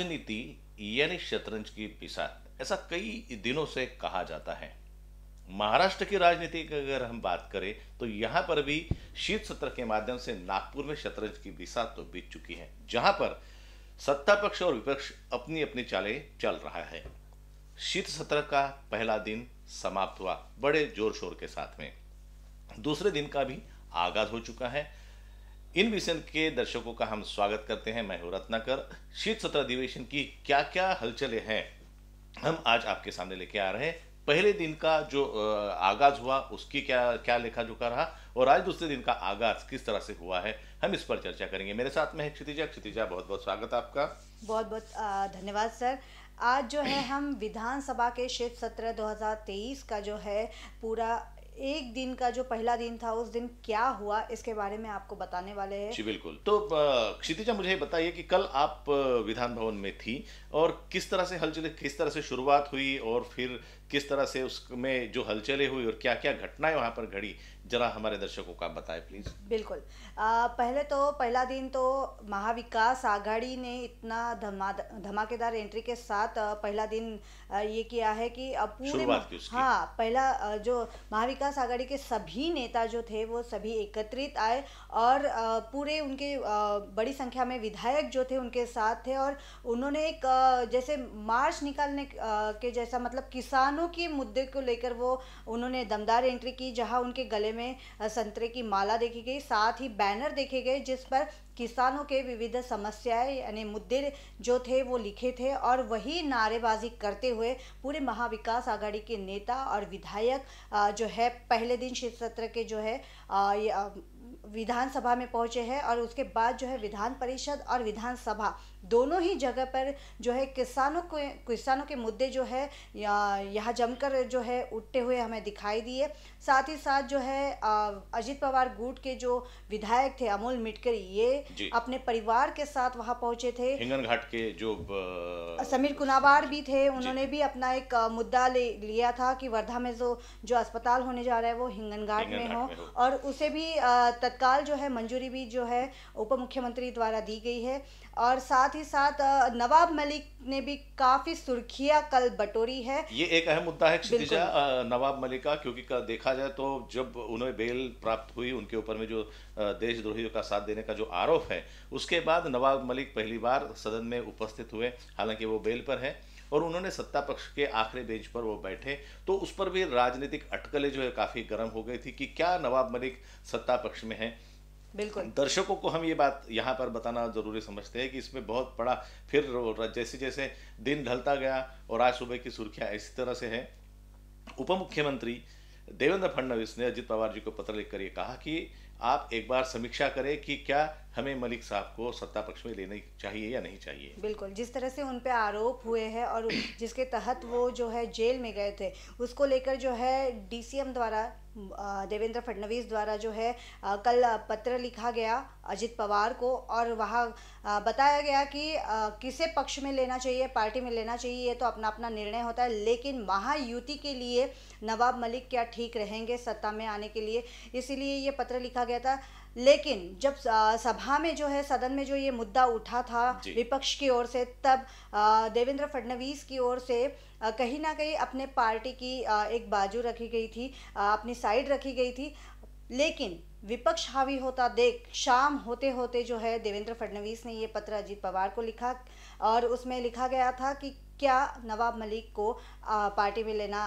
राजनीति यानी शतरंज की पिसाद ऐसा कई दिनों से कहा जाता है महाराष्ट्र की राजनीति की अगर हम बात करें तो यहां पर भी शीत सत्र के माध्यम से नागपुर में शतरंज की बिसात तो बीत चुकी है जहां पर सत्ता पक्ष और विपक्ष अपनी अपनी चालें चल रहा है शीत सत्र का पहला दिन समाप्त हुआ बड़े जोर शोर के साथ में दूसरे दिन का भी आगाज हो चुका है इन विषय के दर्शकों का हम स्वागत करते हैं मैं हूं रत्नाकर शीत सत्र अधिवेशन की क्या क्या हलचलें हैं हम आज आपके सामने लेके आ रहे हैं पहले दिन का जो आगाज हुआ उसकी क्या क्या लेखा जोखा रहा और आज दूसरे दिन का आगाज किस तरह से हुआ है हम इस पर चर्चा करेंगे मेरे साथ में है क्षितिजा क्षितिजा बहुत बहुत स्वागत आपका बहुत बहुत धन्यवाद सर आज जो है हम विधानसभा के शीत सत्र 2023 का जो है पूरा एक दिन का जो पहला दिन था उस दिन क्या हुआ इसके बारे में आपको बताने वाले हैं जी बिल्कुल तो क्षितिजा मुझे बताइए कि कल आप विधान भवन में थी और किस तरह से हलचल किस तरह से शुरुआत हुई और फिर किस तरह से उसमें जो हलचले हुई और क्या क्या घटनाएं वहां पर घड़ी जरा हमारे दर्शकों का बताएं प्लीज बिल्कुल आ, पहले तो पहला दिन तो महाविकास आघाड़ी ने इतना धमा धमाकेदार एंट्री के साथ पहला दिन ये किया है कि पूरे हाँ पहला जो महाविकास आघाड़ी के सभी नेता जो थे वो सभी एकत्रित आए और पूरे उनके बड़ी संख्या में विधायक जो थे उनके साथ थे और उन्होंने एक जैसे मार्च निकालने के जैसा मतलब किसानों के मुद्दे को लेकर वो उन्होंने दमदार एंट्री की जहाँ उनके गले में में संतरे की माला देखी गई साथ ही बैनर देखे गए जिस पर किसानों के विविध समस्याएं यानी मुद्दे जो थे वो लिखे थे और वही नारेबाजी करते हुए पूरे महाविकास आघाड़ी के नेता और विधायक जो है पहले दिन शीत सत्र के जो है विधानसभा में पहुंचे हैं और उसके बाद जो है विधान परिषद और विधानसभा दोनों ही जगह पर जो है किसानों को किसानों के मुद्दे जो है यहाँ जमकर जो है उठते हुए हमें दिखाई दिए साथ ही साथ जो है अजीत पवार गुट के जो विधायक थे अमोल मिटकरी ये अपने परिवार के साथ वहाँ पहुंचे थे घाट के जो समीर कुनावार भी थे उन्होंने भी अपना एक मुद्दा ले लिया था कि वर्धा में जो जो अस्पताल होने जा रहा है वो हिंगन घाट में हो और उसे भी तत्काल तत्काल जो है मंजूरी भी जो है उप मुख्यमंत्री द्वारा दी गई है और साथ ही साथ नवाब मलिक ने भी काफी सुर्खियां कल बटोरी है ये एक अहम मुद्दा है क्षितिजा नवाब मलिक का क्योंकि का देखा जाए तो जब उन्हें बेल प्राप्त हुई उनके ऊपर में जो देशद्रोहियों का साथ देने का जो आरोप है उसके बाद नवाब मलिक पहली बार सदन में उपस्थित हुए हालांकि वो बेल पर है और उन्होंने सत्ता पक्ष के आखिरी बेंच पर वो बैठे तो उस पर भी राजनीतिक अटकलें जो है काफ़ी गर्म हो गई थी कि क्या नवाब मलिक सत्ता पक्ष में है बिल्कुल दर्शकों को हम ये बात यहाँ पर बताना जरूरी समझते हैं कि इसमें बहुत बड़ा फिर जैसे जैसे दिन ढलता गया और आज सुबह की सुर्खियां इसी तरह से है उप मुख्यमंत्री देवेंद्र फडणवीस ने अजित पवार जी को पत्र लिखकर ये कहा कि आप एक बार समीक्षा करें कि क्या हमें मलिक साहब को सत्ता पक्ष में लेना चाहिए या नहीं चाहिए बिल्कुल जिस तरह से उन पर आरोप हुए हैं और जिसके तहत वो जो है जेल में गए थे उसको लेकर जो है डीसीएम द्वारा देवेंद्र फडणवीस द्वारा जो है कल पत्र लिखा गया अजित पवार को और वहाँ बताया गया कि किसे पक्ष में लेना चाहिए पार्टी में लेना चाहिए ये तो अपना अपना निर्णय होता है लेकिन महायुति के लिए नवाब मलिक क्या ठीक रहेंगे सत्ता में आने के लिए इसीलिए ये पत्र लिखा गया था लेकिन जब सभा में जो है सदन में जो ये मुद्दा उठा था विपक्ष की ओर से तब देवेंद्र फडणवीस की ओर से कहीं ना कहीं अपने पार्टी की एक बाजू रखी गई थी अपनी साइड रखी गई थी लेकिन विपक्ष हावी होता देख शाम होते होते जो है देवेंद्र फडणवीस ने ये पत्र अजीत पवार को लिखा और उसमें लिखा गया था कि क्या नवाब मलिक को पार्टी में लेना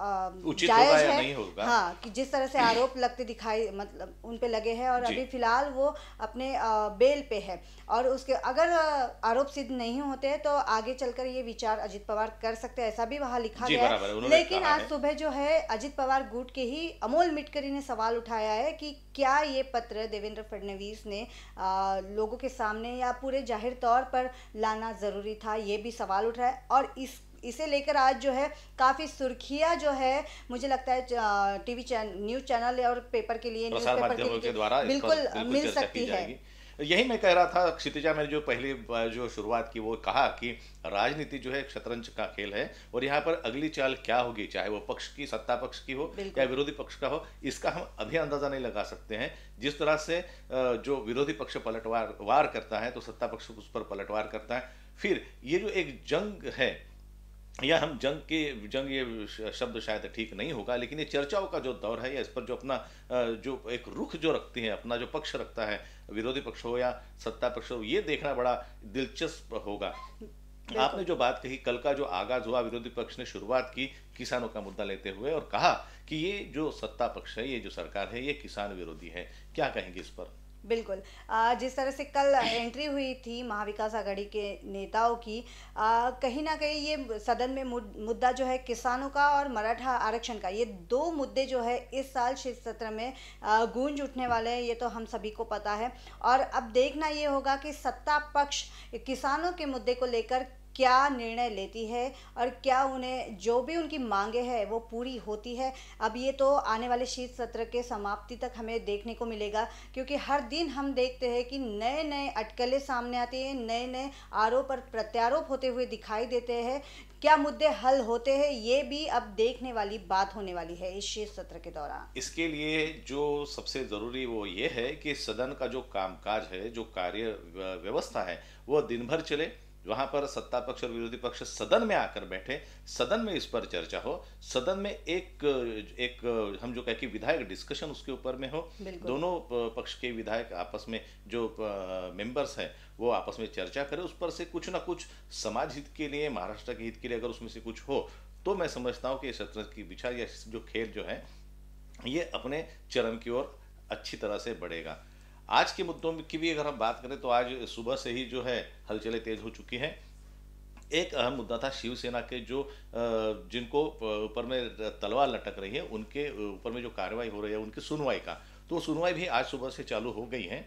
उचित होगा या नहीं होगा हाँ कि जिस तरह से आरोप लगते दिखाई मतलब उन पे लगे हैं और अभी फिलहाल वो अपने बेल पे है और उसके अगर आरोप सिद्ध नहीं होते तो आगे चलकर ये विचार अजित पवार कर सकते हैं ऐसा भी वहाँ लिखा गया है लेकिन आज सुबह जो है अजित पवार गुट के ही अमोल मिटकरी ने सवाल उठाया है कि क्या ये पत्र देवेंद्र फडणवीस ने लोगों के सामने या पूरे जाहिर तौर पर लाना ज़रूरी था ये भी सवाल उठ रहा है और इस इसे लेकर आज जो है काफ़ी सुर्खियाँ जो है मुझे लगता है टीवी चैन, न्यूज़ चैनल और पेपर के लिए न्यूज़ पेपर के, के द्वारा बिल्कुल मिल सकती है यही मैं कह रहा था क्षितिजा मैंने जो पहले जो शुरुआत की वो कहा कि राजनीति जो है शतरंज का खेल है और यहाँ पर अगली चाल क्या होगी चाहे वो पक्ष की सत्ता पक्ष की हो या विरोधी पक्ष का हो इसका हम अभी अंदाजा नहीं लगा सकते हैं जिस तरह से जो विरोधी पक्ष पलटवार वार करता है तो सत्ता पक्ष उस पर पलटवार करता है फिर ये जो एक जंग है या हम जंग के जंग ये शब्द शायद ठीक नहीं होगा लेकिन ये चर्चाओं का जो दौर है या इस पर जो अपना जो एक रुख जो रखते हैं अपना जो पक्ष रखता है विरोधी पक्ष हो या सत्ता पक्ष हो ये देखना बड़ा दिलचस्प होगा आपने जो बात कही कल का जो आगाज हुआ विरोधी पक्ष ने शुरुआत की किसानों का मुद्दा लेते हुए और कहा कि ये जो सत्ता पक्ष है ये जो सरकार है ये किसान विरोधी है क्या कहेंगे इस पर बिल्कुल जिस तरह से कल एंट्री हुई थी महाविकास आघाड़ी के नेताओं की कहीं ना कहीं ये सदन में मुद्दा जो है किसानों का और मराठा आरक्षण का ये दो मुद्दे जो है इस साल शीत सत्र में गूंज उठने वाले हैं ये तो हम सभी को पता है और अब देखना ये होगा कि सत्ता पक्ष किसानों के मुद्दे को लेकर क्या निर्णय लेती है और क्या उन्हें जो भी उनकी मांगे हैं वो पूरी होती है अब ये तो आने वाले शीत सत्र के समाप्ति तक हमें देखने को मिलेगा क्योंकि हर दिन हम देखते हैं कि नए नए अटकलें सामने आती हैं नए नए आरोप और प्रत्यारोप होते हुए दिखाई देते हैं क्या मुद्दे हल होते हैं ये भी अब देखने वाली बात होने वाली है इस शीर्ष सत्र के दौरान इसके लिए जो सबसे जरूरी वो ये है कि सदन का जो कामकाज है जो कार्य व्यवस्था है वो दिन भर चले वहां पर सत्ता पक्ष और विरोधी पक्ष सदन में आकर बैठे सदन में इस पर चर्चा हो सदन में एक एक हम जो कहें कि विधायक डिस्कशन उसके ऊपर में हो दोनों पक्ष के विधायक आपस में जो मेंबर्स हैं वो आपस में चर्चा करें उस पर से कुछ ना कुछ समाज हित के लिए महाराष्ट्र के हित के लिए अगर उसमें से कुछ हो तो मैं समझता हूँ कि सत्र की विचार या जो खेल जो है ये अपने चरम की ओर अच्छी तरह से बढ़ेगा आज के मुद्दों की भी अगर हम बात करें तो आज सुबह से ही जो है हलचले तेज हो चुकी हैं एक अहम मुद्दा था शिवसेना के जो जिनको ऊपर में तलवार लटक रही है उनके ऊपर में जो कार्रवाई हो रही है उनकी सुनवाई का तो सुनवाई भी आज सुबह से चालू हो गई है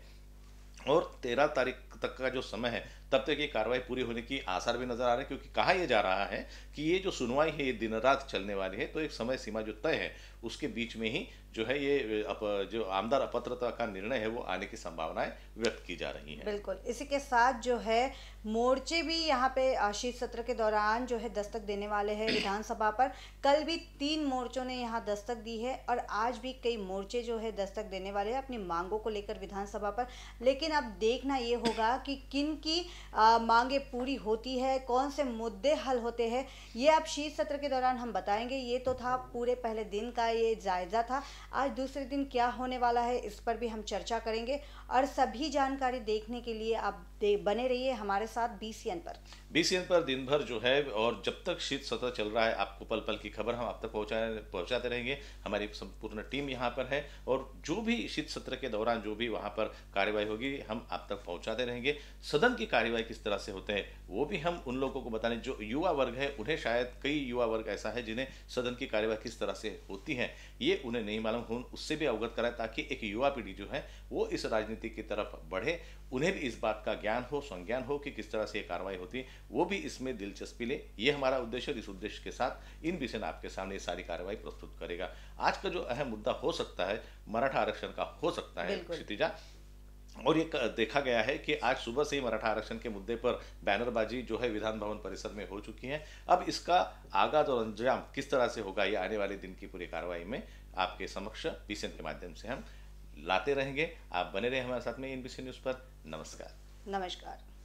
और तेरह तारीख तक का जो समय है तब तक ये कार्रवाई पूरी होने की आसार भी नजर आ रहे हैं क्योंकि कहा यह जा रहा है कि ये जो सुनवाई है ये दिन रात चलने वाली है तो एक समय सीमा जो तय है उसके बीच में ही जो है ये अप, जो आमदार अपत्रता का निर्णय है वो आने की संभावनाएं व्यक्त की जा रही हैं बिल्कुल इसी के साथ जो है मोर्चे भी यहाँ पे शीत सत्र के दौरान जो है दस्तक देने वाले हैं विधानसभा पर कल भी तीन मोर्चों ने यहाँ दस्तक दी है और आज भी कई मोर्चे जो है दस्तक देने वाले हैं अपनी मांगों को लेकर विधानसभा पर लेकिन अब देखना ये होगा कि किन की मांगे पूरी होती है कौन से मुद्दे हल होते हैं ये अब शीत सत्र के दौरान हम बताएंगे ये तो था पूरे पहले दिन का ये जायजा था आज दूसरे दिन क्या होने वाला है इस पर भी हम चर्चा करेंगे और सभी जानकारी देखने के लिए आप दे, बने रहिए हमारे साथ बीसीएन पर बीसीएन पर दिन भर जो है और जब तक शीत सत्र चल रहा है आपको पल पल की खबर हम आप तक पहुंचा पहुंचाते रहेंगे हमारी संपूर्ण टीम यहाँ पर है और जो भी शीत सत्र के दौरान जो भी वहाँ पर कार्यवाही होगी हम आप तक पहुँचाते रहेंगे सदन की कार्यवाही किस तरह से होते हैं वो भी हम उन लोगों को बताने जो युवा वर्ग है उन्हें शायद कई युवा वर्ग ऐसा है जिन्हें सदन की कार्यवाही किस तरह से होती है ये उन्हें नहीं मालूम हो उससे भी अवगत कराए ताकि एक युवा पीढ़ी जो है वो इस राजनीति राजनीति की तरफ बढ़े उन्हें भी इस बात का ज्ञान हो संज्ञान हो कि किस तरह से ये कार्रवाई होती है वो भी इसमें दिलचस्पी ले ये हमारा उद्देश्य और इस उद्देश्य के साथ इन विषय आपके सामने ये सारी कार्रवाई प्रस्तुत करेगा आज का जो अहम मुद्दा हो सकता है मराठा आरक्षण का हो सकता है क्षितिजा और ये देखा गया है कि आज सुबह से ही मराठा आरक्षण के मुद्दे पर बैनरबाजी जो है विधान भवन परिसर में हो चुकी है अब इसका आगाज और अंजाम किस तरह से होगा ये आने वाले दिन की पूरी कार्रवाई में आपके समक्ष पीसीएम के माध्यम से हम लाते रहेंगे आप बने रहे हमारे साथ में एनबीसी न्यूज़ पर नमस्कार नमस्कार